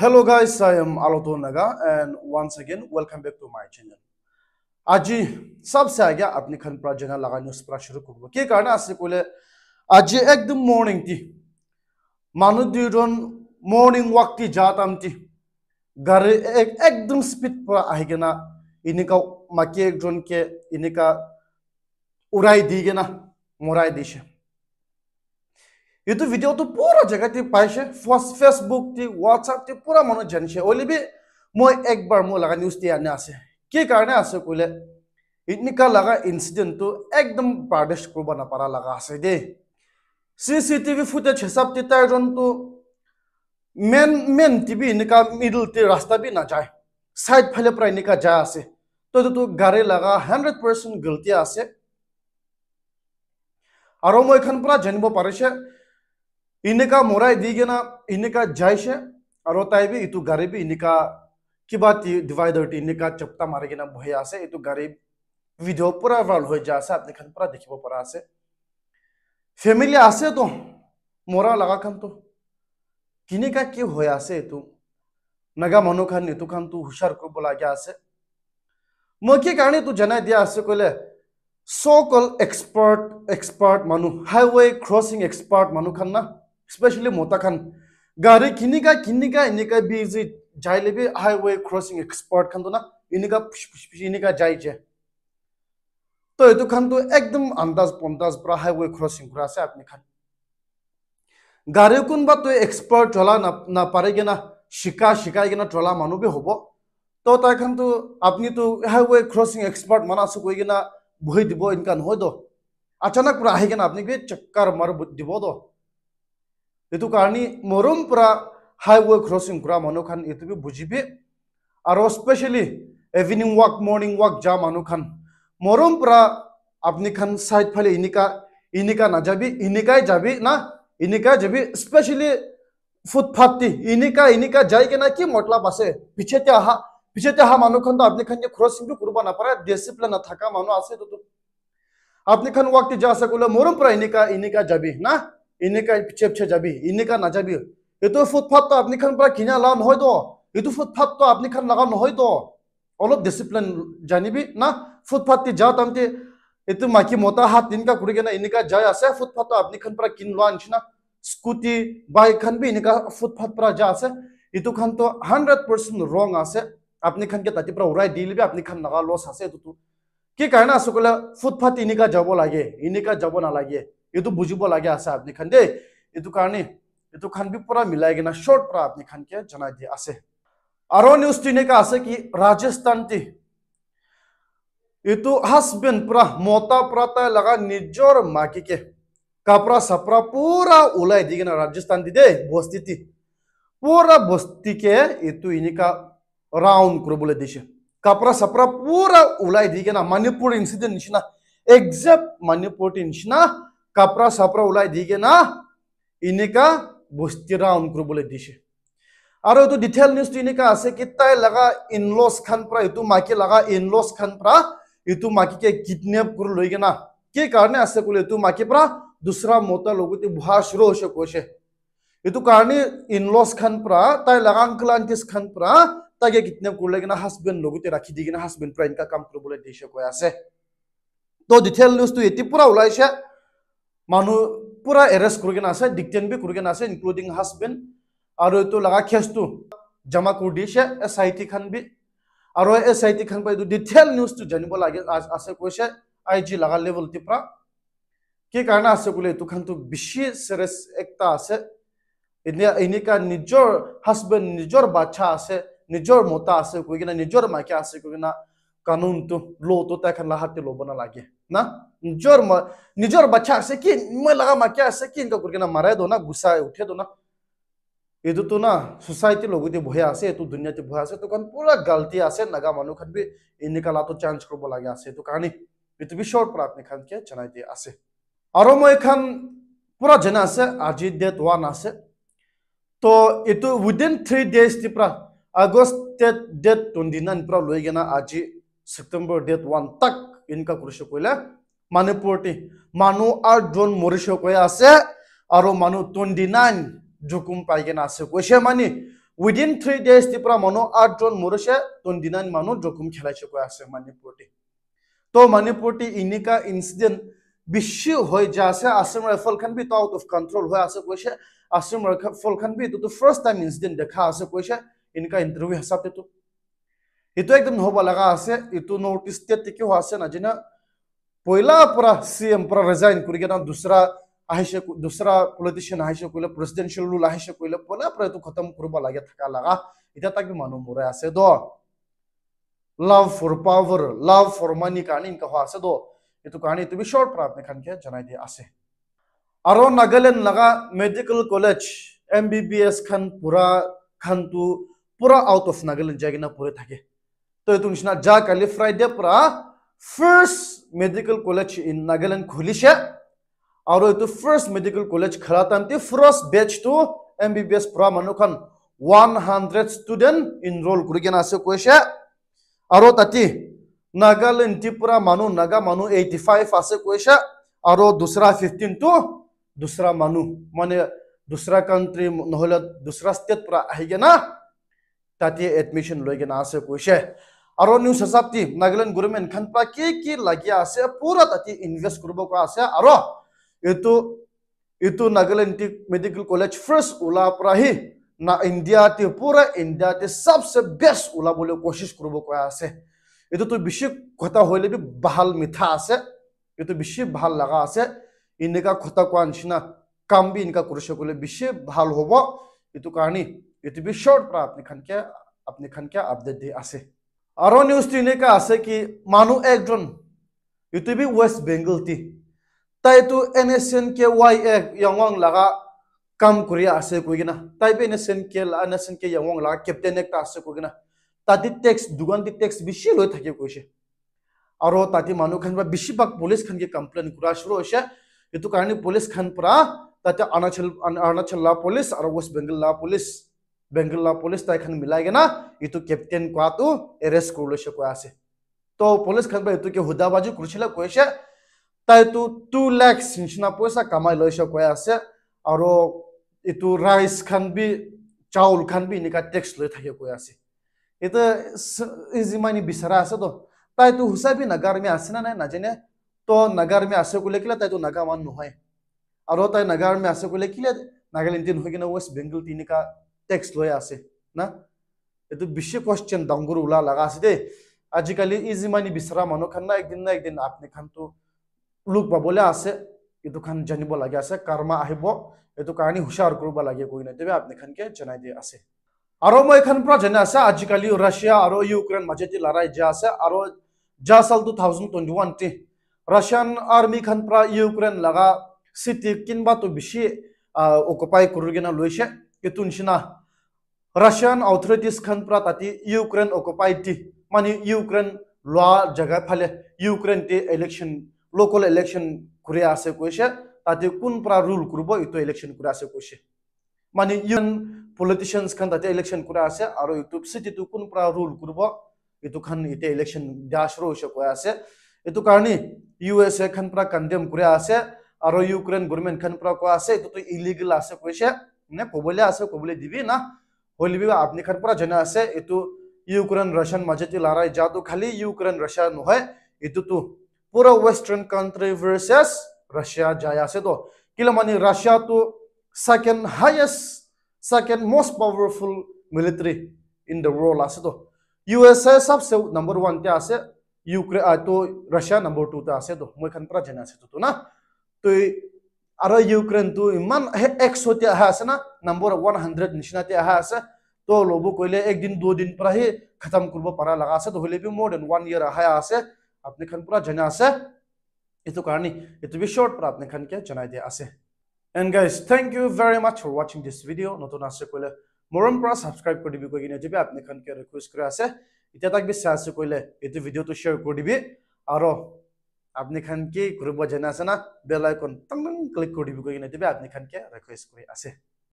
hello guys i am aloto naga and once again welcome back to my channel आज सबसे आगे अपनी खन पर जना लगा न्यूज पर शुरू करब के कारण आज से कोले आज एकदम मॉर्निंग थी मानु दिन मॉर्निंग वॉक ती जातम थी घर एक एकदम स्पीड पर आएगे ना इनका मके एक जन के इनका उड़ाई दी ना मोराई दीशे ইটো ভিডিঅ'টো পুৰা জেগাতে পাইছে ফেচবুক দি হোৱাটছআপ দি পুৰা মানুহ জানিছে অলিবি মই একবাৰ মোৰ লগা নিউজ দি আনি আছে কি কাৰণে আছে কলে ইটনিকা লগা ইঞ্চিডেণ্টটো একদম পাৰ্ডেষ্ট কৰিব নাপাৰা লগা আছে দেই চি চি টিভি ফুটেজ হিচাপ তিতাইজনটো মেইন মেইন টিভি এনেকুৱা মিডলতে ৰাস্তা বি নাযায় চাইড ফালে পৰা এনেকুৱা যায় আছে তইতো গাড়ী লগা হাণ্ড্ৰেড পাৰ্চেণ্ট গিল্টি আছে আৰু মই এইখন পৰা জানিব পাৰিছে इनका मोराई दीगे ना इनका जायश अरोताय भी इतु गरीबी इनका की बात डिवाइडर इनका चपटा मारेगे ना भय आसे इतु गरीब विधो पूरा वाल हो जा अपने खन पूरा देखिबो परा आसे फैमिली आसे तो मोरा लगा खन तो किने का की हो आसे तू नगा मनो खान इतु खान तू तो, हुशार को बोला गया आसे मके कारणे तू तो जना दिया आसे कोले सो कॉल एक्सपर्ट एक्सपर्ट मानु हाईवे क्रॉसिंग एक्सपर्ट मानु खान ना স্পেচিয়েলি মতা খান গাড়ী কিনিকা কিনিকা এনেকা বি যি যাই লবি হাইৱে ক্ৰছিং এক্সপাৰ্ট খান তো না এনেকা এনেকা যাই যে তো এইটো খানতো একদম আন্দাজ পন্দাজ পৰা হাইৱে ক্ৰছিং কৰা আছে আপুনি খান গাড়ী কোনোবা তই এক্সপাৰ্ট চলা নাপাৰেগে না শিকা শিকাই কিনে চলা মানুহ বি হ'ব তো তাই খানতো আপুনিতো হাইৱে ক্ৰছিং এক্সপাৰ্ট মানা আছো কৈ কিনে বহি দিব এনেকুৱা নহয় দ আচানক পুৰা আহি কিনে আপুনি কি চক্কাৰ মাৰ দিব দিব এইটো কাৰণে মৰম পৰা হাইৱে ক্ৰছিং কৰা মানুহখন এইটোকে বুজিবি আৰু specially evening walk morning walk যা মানুহখন মৰম পৰা আপুনি খান চাইড ফালে এনেকা এনেকা নাযাবি এনেকাই যাবি না এনেকাই যাবি স্পেচিয়েলি ফুটপাথটি এনেকা এনেকা যাই কিনে কি মতলব আছে পিছতে অহা পিছতে অহা মানুহখন আপুনি খান যে ক্ৰছিংটো কৰিব নাপাৰে ডিচিপ্লিন নথকা মানুহ আছে আপুনি খান ৱাক যা আছে ক'লে মৰম পৰা এনেকা এনেকা যাবি না 이니까 잽체 잡이 이니까 나잡이 এইটো ফুটপাথটো আপুনি খান পৰা কিনা লোৱা নহয়তো এইটো ফুটপাথটো আপুনি খান লগা নহয়তো অলপ ডিচিপ্লিন জানিবি না ফুটপাথটি যা তামতে এইটো মাইকী মতা হাত এনেকা কৰি কিনে এনেকা যাই আছে ফুটপাথটো আপুনি খান পৰা কিন লোৱা নিচিনা স্কুটি বাইক খান বি এনেকা ফুটপাথ পৰা যা আছে এইটো খানতো হাণ্ড্ৰেড পাৰ্চেণ্ট ৰং আছে আপুনি খানকে তাতে পৰা উৰাই দি ল'বি আপুনি খান লগা লছ আছে এইটোতো কি কাৰণে আছো ক'লে ফুটপাথ এনেকা যাব লাগে এনেকা যাব নালাগে ये तो बुझ लगे आसे खान दे ये तो कारण ये तो खान भी पूरा मिलाए ना शॉर्ट पर आपनी खान के जना दिए आसे और न्यूज तीन का आसे कि राजस्थान ते ये तो हस्बैंड पूरा मोता प्राता लगा निजोर माके के कपड़ा सपरा पूरा उलाए दी ना राजस्थान दी दे बस्ती थी पूरा बस्ती के ये तो इन्हीं का राउंड कर बोले दिशे कपड़ा सपरा पूरा उलाए दी ना मणिपुर इंसिडेंट निशना एग्जैक्ट मणिपुर इंसिना কাপৰা চাপৰা ওলাই দি কিনে এনেকা বস্তিৰাউণ্ড কৰিবলৈ দিছে আৰু এইটো ডিটেইল নিউজটো এনেকুৱা আছে কি তাই লগা ইনলছ খান পৰা এইটো মাকী লগা ইনলছ খান পৰা এইটো মাকীকে কিডনেপ কৰি লৈ কিনে কি কাৰণে আছে কলে এইটো মাকী পৰা দোচৰা মতাৰ লগত ভুৱা চুৰ হৈছে কৈছে এইটো কাৰণে ইনলছ খান পৰা তাই লগা আংকল আণ্টিছ খান পৰা তাকে কিডনেপ কৰি লৈ কিনে হাজবেণ্ড লগতে ৰাখি দি কিনে হাজবেণ্ড পৰা এনেকুৱা কাম কৰিবলৈ দিছে কৈ আছে তো ডিটেইল নিউজটো এতিয়া পৰা ওলাইছে মানুহ পুৰা এৰেষ্ট কৰি কিনে আছে ডিকটেইন বি কৰি কিনে আছে ইনক্লুডিং হাজবেণ্ড আৰু এইটো লগা কেছটো জমা কৰি দিছে এছ আই টি খান বি আৰু এছ আই টি খান বি এইটো ডিটেইল নিউজটো জানিব লাগে আছে কৈছে আই জি লগা লেভেলটিৰ পৰা কি কাৰণে আছে বোলে এইটো খানটো বেছি চেৰেচ এটা আছে এনেকুৱা এনেকুৱা নিজৰ হাজবেণ্ড নিজৰ বাচ্ছা আছে নিজৰ মতা আছে কৈ কিনে নিজৰ মাইকী আছে কৈ কিনা कानून तो लो तो तखन लहाते लो बना लागे ना निजोर म, निजोर बच्चा से कि मैं लगा मा क्या से कि इनका करके ना मारे दो ना गुस्सा उठे दो ना ये तो तो ना सोसाइटी लोगों ते भय आसे तो दुनिया ते भय आसे तो कन पूरा गलती आसे नगा मानु खन भी इनका ला तो चांस बोला गया आसे तो कहानी ये तो भी शॉर्ट प्राप्त ने खन के चनाई दे आसे और मैं खन पूरा जना से आज दे तो आना से तो ये तो विदिन 3 डेज ती पूरा अगस्त डेट 29 पूरा लोगे ना आज ছেপ্টেম্বৰ ডেট ওৱান তাক ইনকাম কৰিছে কয়লে মানুহ পৰ্টি মানুহ আৰু জন মৰিছে কৈ আছে আৰু মানুহ টুৱেণ্টি নাইন জুকুম পাই কিনে আছে কৈছে মানে উইদিন থ্ৰী ডেজ দি পৰা মানুহ আঠ জন মৰিছে টুৱেণ্টি নাইন মানুহ জুকুম খেলাইছে কৈ আছে মানিপুৰটি তো মানিপুৰটি এনেকুৱা ইঞ্চিডেণ্ট বেছি হৈ যে আছে আছাম ৰাইফলখন বি তো আউট অফ কণ্ট্ৰল হৈ আছে কৈছে আছাম ৰাইফলখন বি তোটো ফাৰ্ষ্ট টাইম ইঞ্চিডেণ্ট দেখা আছে কৈছে এনেকুৱা ইণ্টাৰভিউ হিচাপেতো इतो एकदम नोबा लगा आसे इतो नोटिस ते ते क्यों आसे ना जिना पहिला পরা सीएम पुरा रिजाइन करिगे ना दुसरा আহিছে দুসরা পলিটিশিয়ান আহিছে কইলে প্রেসিডেন্সিয়াল রুল আহিছে কইলে পয়লা পরা তো খতম করবা লাগে থাকা লাগা এটা তাকি মানু মরে আছে দ love for power love for money কাহিনী ইনকা হওয়া আছে দ এইটো কাহিনী তুমি শর্ট পৰা আপনি খানকে জানাই দিয়ে আছে আর নাগালেণ্ড লাগা medical college M B B S খান পুৰা পুরা আউট অফ নাগালেণ্ড জায়গা না পৰে থাকে তো এইটো নিচিনা যা কালি ফ্ৰাইডে পৰা first medical college in Nagaland খুলিছে আৰু এইটো ফাৰ্ষ্ট মেডিকেল কলেজ খেলা টাইমটি ফাৰ্ষ্ট বেটছটো এম বি বি এছ পৰা মানুহখন ওৱান হাণ্ড্ৰেড ষ্টুডেণ্ট ইনৰোল কৰি কিনে আছে কৈছে আৰু তাতে নাগালেণ্ডটি পৰা মানুহ নাগা মানুহ এইটি ফাইভ আছে কৈছে আৰু দোচৰা ফিফটিন টু দোচৰা মানুহ মানে দোচৰা কাণ্ট্ৰি নহ'লে দোচৰা ষ্টেট পৰা আহি কিনে তাতে এডমিশ্যন লৈ কিনে আছে কৈছে আৰু নিউজ হিচাপ টি নাগালেণ্ড গভৰ্ণমেণ্ট খান পৰা কি কি লাগি আছে পুৰা তাতে ইনভেষ্ট কৰিব পৰা আছে আৰু এইটো এইটো নাগালেণ্ড টি মেডিকেল কলেজ ফাৰ্ষ্ট ওলাৰ পৰাহি না ইণ্ডিয়াতে পুৰা ইণ্ডিয়াতে চবচে বেষ্ট ওলাবলৈ কোচিছ কৰিব পৰা আছে এইটোতো বেছি কথা হ'লে বি ভাল মিঠা আছে এইটো বেছি ভাল লগা আছে এনেকুৱা কথা কোৱাৰ নিচিনা কাম বি এনেকুৱা কৰিছে কৰিলে বেছি ভাল হ'ব এইটো কাৰণে এইটো বি শ্বৰ্ট পৰা আপুনি খানকৈ আপুনি খানকৈ আপডেট দি আছে আরো নিউজটি এনেকা আছে কি মানুহ একজন ইউটিবি ওয়েস্ট বেঙ্গলটি তাই তো N S N K Y এক ইয়ং লাগা কাম কৰি আছে কইগিনা তাই N S N K N S N K Yung লাগা কেপ্টেইন একটা আছে কইগিনা তাতে টেক্স দোকানটি টেক্স বেশি লৈ থাকে কৈছে আৰু তাতে মানুহখন বা বেছিভাগ পুলিচখনকে কমপ্লেইন কৰা শুরু হৈছে এইটো কাৰণে পুলিচখন পৰা তাতে অৰুণাচল অৰুণাচল লা পুলিচ আৰু ৱেষ্ট বেংগল লা পুলিচ বেংগলা পুলিচ তাইখান মিলাই কেনা ইটো কেপ্টেইন কোৱাটো এৰেষ্ট কৰিলৈছে কৈ আছে তো পুলিচ খান এইটো কি সোধাবাজি কৰিছিলে কৈছে তাইতো টু লেক্স নিচিনা পইচা কামাই লৈছে কৈ আছে আৰু এইটো ৰাইচ খান বি চাউল খান বি এনেকুৱা টেক্স লৈ থাকে কৈ আছে এতিয়া যিমান বিচাৰা আছেতো তাইতো হুচাই বি নাগাৰমী আছে না নাই নাজানে তো নাগাৰমী আছে কৈ লাগিলে তাইতো নাগামান নহয় আৰু তাই নাগাৰমী আছে কৈ লাগিলে নাগালেণ্ড নহয় কিনে ৱেষ্ট বেংগল তিনিকা টেক্সট লৈ আছে না এইটো বেছি কুৱেশ্যন ডাঙৰ ওলা লগা আছে দেই আজিকালি ই যিমান বিচৰা মানুহ খান না একদিন না একদিন আপুনি খানটো লোক পাবলৈ আছে এইটো খান জানিব লাগে আছে কাৰমা আহিব এইটো কাৰণে হুচাৰ কৰিব লাগে কৈ নাই তেবে আপুনি খানকে জনাই দিয়া আছে আৰু মই এইখন পৰা জনা আছে আজিকালি ৰাছিয়া আৰু ইউক্ৰেইন মাজেদি লৰাই যা আছে আৰু যা চাল টু থাউজেণ্ড টুৱেণ্টি ওৱান টি ৰাছিয়ান আৰ্মী খান পৰা ইউক্ৰেইন লগা চিটি কিনবাটো বেছি অকুপাই কৰি কিনে লৈছে etu nishina russian authorities khan pra tati ukraine occupied ti mani ukraine lwa jaga phale ukraine te election local election kure ase koise tati kun pra rule kurbo etu election kure ase koise mani un politicians khan tati election kure ase aro youtube city tu kun pra rule kurbo etu khan ite election dashro ise koi ase etu karni usa khan pra condemn kure ase aro ukraine government khan pra ko ase etu illegal ase koise ने कबले आसे कबले दिबी ना होलि बि आपनि खान पुरा जने आसे एतु यूक्रेन रशियन मजे ति लराय जादु खाली यूक्रेन रशिया न होय एतु तु पुरा वेस्टर्न कंट्री वर्सेस रशिया जाय आसे तो किलो माने रशिया तु second highest second most powerful military in the world आसे तो यूएसए सबसे नंबर 1 ते आसे यूक्रेन तो रशिया नंबर 2 ते आसे तो मय खान पुरा जने आसे तो ना तो আৰু ইউক্ৰেইনটো ইমান এক্সতে অহা আছে না নম্বৰ ওৱান হাণ্ড্ৰেড নিচিনাতে অহা আছে তো ল'ব কৰিলে একদিন দুদিন পৰাহে খতম কৰিব পৰা লগা আছে তো হ'লে বি মোৰ ওৱান ইয়েৰ অহা আছে আপুনি খান পূৰা জনা আছে এইটো কাৰণে এইটো বি শ্বৰ্ট পৰা আপুনি খানকে জনাই দিয়া আছে and guys thank you very much for ৱাচিং দিছ ভিডিঅ' নতুন আছে কৰিলে মৰম পৰা ছাবস্ক্ৰাইব কৰি দিবি কৈ কিনে যদি আপুনি খানকে ৰিকুৱেষ্ট কৰি আছে এতিয়া তাক বি চাই আছে কৰিলে এইটো ভিডিঅ'টো শ্বেয়াৰ কৰি দিবি আৰু আপনি খানকে ঘুরব জানা আছে না বেল আইকন টং টং ক্লিক করে দিব কিনা দেবে আপনি খানকে রিকুয়েস্ট করে আছে